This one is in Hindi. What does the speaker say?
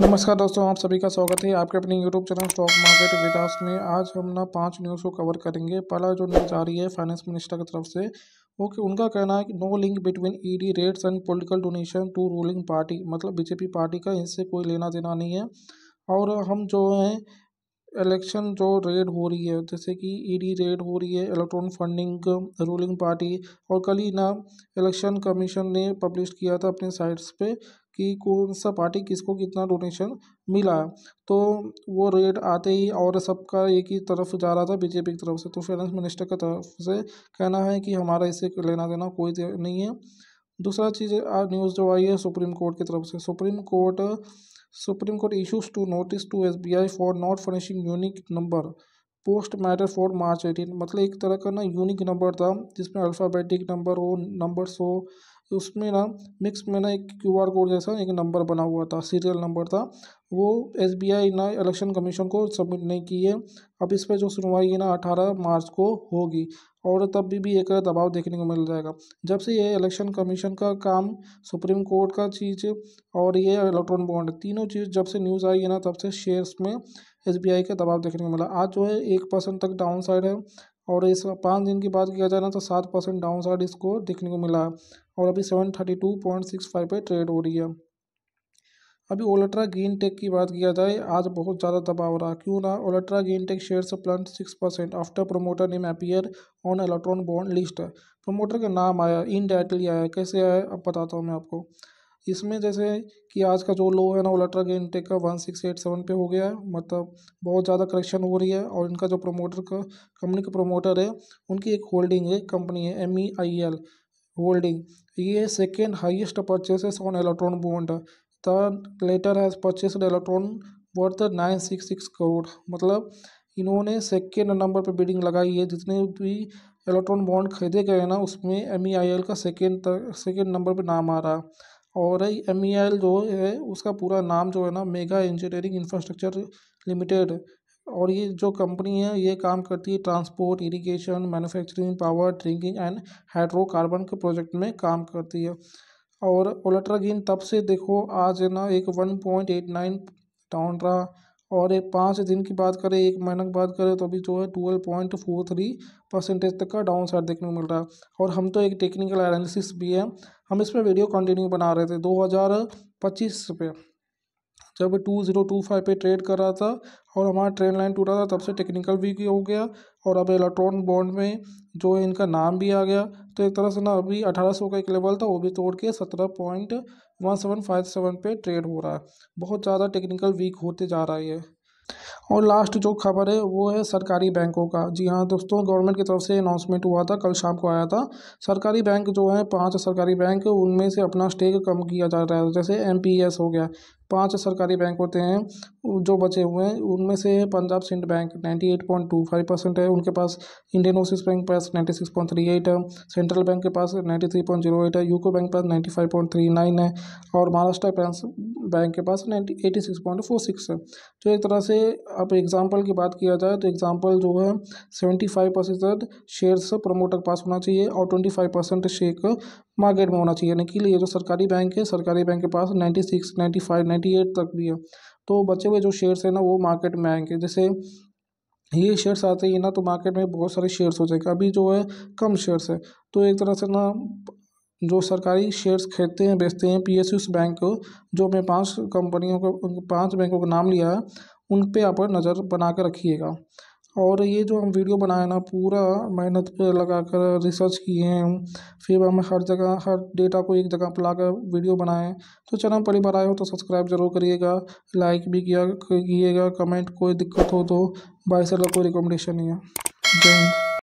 नमस्कार दोस्तों आप सभी का स्वागत है आपके अपने YouTube channel stock market Vikas में आज हम ना पांच न्यूज़ को कवर करेंगे पहला जो न्यूज़ आ रही है फाइनेंस मिनिस्टर की तरफ से वो कि उनका कहना है कि no link between ED raids and political donation to ruling party मतलब बीजेपी पार्टी का इससे कोई लेना देना नहीं है और हम जो हैं इलेक्शन जो रेड हो रही है जैसे कि ईडी e रेड हो रही है इलेक्ट्रॉन फंडिंग रूलिंग पार्टी और कल ही ना इलेक्शन कमीशन ने पब्लिश किया था अपने साइट्स पे कि कौन सा पार्टी किसको कितना डोनेशन मिला तो वो रेड आते ही और सबका एक ही तरफ जा रहा था बीजेपी की तरफ से तो फाइनेंस मिनिस्टर की तरफ से कहना है कि हमारा इसे लेना देना कोई नहीं है दूसरा चीज़ न्यूज़ जो आई है सुप्रीम कोर्ट की तरफ से supreme court supreme court issues to notice to S B I for not furnishing unique number post matter for March eighteen मतलब एक तरह का ना यूनिक नंबर था जिसमें अल्फ़ाबेटिक नंबर हो नंबर्स हो उसमें ना मिक्स में ना एक क्यू आर कोड जैसा एक नंबर बना हुआ था सीरियल नंबर था वो एस बी आई ना इलेक्शन कमीशन को सबमिट नहीं की है अब इस पर जो सुनवाई है ना अठारह मार्च को होगी और तब भी, भी एक दबाव देखने को मिल जाएगा जब से ये इलेक्शन कमीशन का काम सुप्रीम कोर्ट का चीज़ और ये इलेक्ट्रॉन बॉन्ड तीनों चीज़ जब से न्यूज़ आई है ना तब से शेयर्स में एस का दबाव देखने को मिला आज जो है एक परसेंट तक डाउन साइड है और इस पाँच दिन की बात किया जाए ना तो सात परसेंट डाउन साइड इसको देखने को मिला है और अभी seven thirty two point six five पर ट्रेड हो रही है अभी ओलेट्रा ग्रीन टेक की बात किया जाए आज बहुत ज़्यादा दबाव रहा क्यों ना ओल्ट्रा ग्रीन टेक शेयर से plunge six percent after promoter name appear on electoral bond list promoter का नाम आया इन डायरेक्टली आया कैसे आया अब बताता हूँ मैं आपको इसमें जैसे कि आज का जो लो है ना ओल्ट्रा ग्रीन टेक का वन सिक्स एट सेवन पे हो गया है मतलब बहुत ज़्यादा करेक्शन हो रही है और इनका जो प्रोमोटर का कंपनी का प्रोमोटर है उनकी एक होल्डिंग है कंपनी है M E I L holding ये second highest purchases on electoral bond third letter has purchased electoral worth nine six six crore मतलब इन्होंने सेकेंड नंबर पर बिडिंग लगाई है जितने भी इलेक्ट्रॉन बॉन्ड खरीदे गए हैं ना उसमें एम ई आई एल का सेकेंड सेकेंड नंबर पर नाम आ रहा और एम ई आई एल जो है उसका पूरा नाम जो है ना मेगा इंजीनियरिंग इंफ्रास्ट्रक्चर लिमिटेड और ये जो कंपनी है ये काम करती है transport irrigation manufacturing power drinking and hydrocarbon के प्रोजेक्ट में काम करती है और गिन तब से देखो आज ना एक one point eight nine down रहा और एक पाँच दिन की बात करें एक महीने की बात करें तो अभी जो है twelve point four three percentage तक का डाउन साइड देखने को मिल रहा है और हम तो एक टेक्निकल एनालिसिस भी है हम इस पर वीडियो कंटिन्यू बना रहे थे दो हज़ार पच्चीस पे जब टू ज़ीरो टू फाइव पर ट्रेड कर रहा था और हमारा ट्रेन लाइन टूटा था तब से टेक्निकल वीक हो गया और अब इलेक्ट्रॉन बॉन्ड में जो इनका नाम भी आ गया तो एक तरह से ना अभी 1800 का एक लेवल था वो भी तोड़ के सत्रह point one seven five seven पे ट्रेड हो रहा है बहुत ज़्यादा टेक्निकल वीक होते जा रहा है और लास्ट जो खबर है वो है सरकारी बैंकों का जी हाँ दोस्तों गवर्नमेंट की तरफ से अनाउंसमेंट हुआ था कल शाम को आया था सरकारी बैंक जो है पांच सरकारी बैंक उनमें से अपना स्टेक कम किया जा रहा है जैसे एम हो गया पाँच सरकारी बैंक होते हैं जो बचे हुए हैं उनमें से Punjab Sind bank ninety eight point two five percent है उनके पास इंडियन ओवरसीज बैंक पास ninety six point three eight है सेंट्रल बैंक के पास ninety three point zero eight है यूको बैंक पास ninety five point three nine है और महाराष्ट्र बैंक बैंक के पास ninety eighty six point four six है तो एक तरह से अब एग्जाम्पल की बात किया जाए तो एग्जाम्पल जो है seventy five percent shares promoter के पास होना चाहिए और twenty five percent share market में होना चाहिए कि ये जो सरकारी बैंक है सरकारी बैंक के पास ninety six ninety five ninety eight तक भी है तो बचे हुए जो शेयर्स हैं ना वो मार्केट में आएंगे जैसे ये शेयर्स आते ही ना तो मार्केट में बहुत सारे शेयर्स हो जाएंगे अभी जो है कम शेयर्स है तो एक तरह से ना जो सरकारी शेयर्स खरीदते हैं बेचते हैं पी बैंक जो मैं पाँच कंपनियों को पाँच बैंकों का नाम लिया है उन पर आप नज़र बना कर रखिएगा और ये जो हम वीडियो बनाए ना पूरा मेहनत पे लगा कर रिसर्च किए हैं फिर हम हर जगह हर डेटा को एक जगह पर लाकर वीडियो बनाए तो चैनल पर बार आए हो तो सब्सक्राइब जरूर करिएगा लाइक भी किया कीजिएगा कमेंट कोई दिक्कत हो तो बाई सर कोई रिकमेंडेशन नहीं है जय हिंद